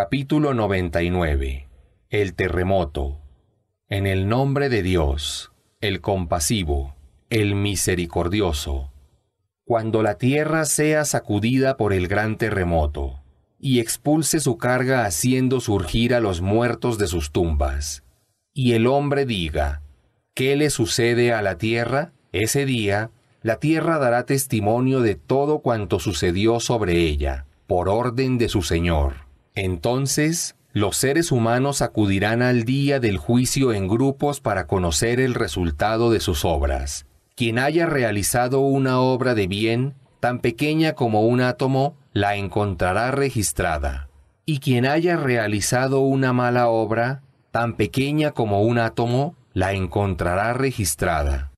Capítulo 99. El terremoto. En el nombre de Dios, el compasivo, el misericordioso. Cuando la tierra sea sacudida por el gran terremoto, y expulse su carga haciendo surgir a los muertos de sus tumbas, y el hombre diga, ¿qué le sucede a la tierra? Ese día, la tierra dará testimonio de todo cuanto sucedió sobre ella, por orden de su Señor entonces, los seres humanos acudirán al día del juicio en grupos para conocer el resultado de sus obras. Quien haya realizado una obra de bien, tan pequeña como un átomo, la encontrará registrada. Y quien haya realizado una mala obra, tan pequeña como un átomo, la encontrará registrada.